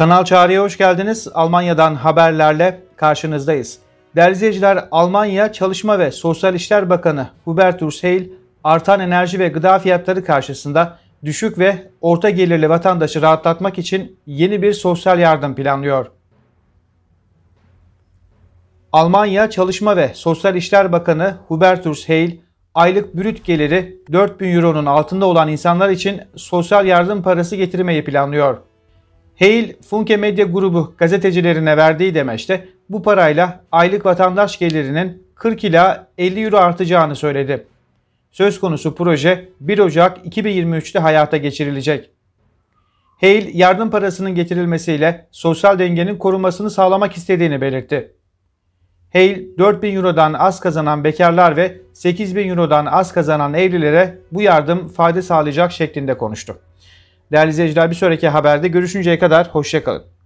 Kanal Çağrı'ya hoş geldiniz. Almanya'dan haberlerle karşınızdayız. Değerli izleyiciler, Almanya Çalışma ve Sosyal İşler Bakanı Hubertus Heil, artan enerji ve gıda fiyatları karşısında düşük ve orta gelirli vatandaşı rahatlatmak için yeni bir sosyal yardım planlıyor. Almanya Çalışma ve Sosyal İşler Bakanı Hubertus Heil, aylık brüt geliri 4000 euronun altında olan insanlar için sosyal yardım parası getirmeyi planlıyor. Hale, Funke Medya Grubu gazetecilerine verdiği demeçte bu parayla aylık vatandaş gelirinin 40 ila 50 euro artacağını söyledi. Söz konusu proje 1 Ocak 2023'te hayata geçirilecek. Hale yardım parasının getirilmesiyle sosyal dengenin korunmasını sağlamak istediğini belirtti. Hale 4000 Euro'dan az kazanan bekarlar ve 8000 Euro'dan az kazanan evlilere bu yardım fayda sağlayacak şeklinde konuştu. Değerli izleyiciler bir sonraki haberde görüşünceye kadar hoşçakalın.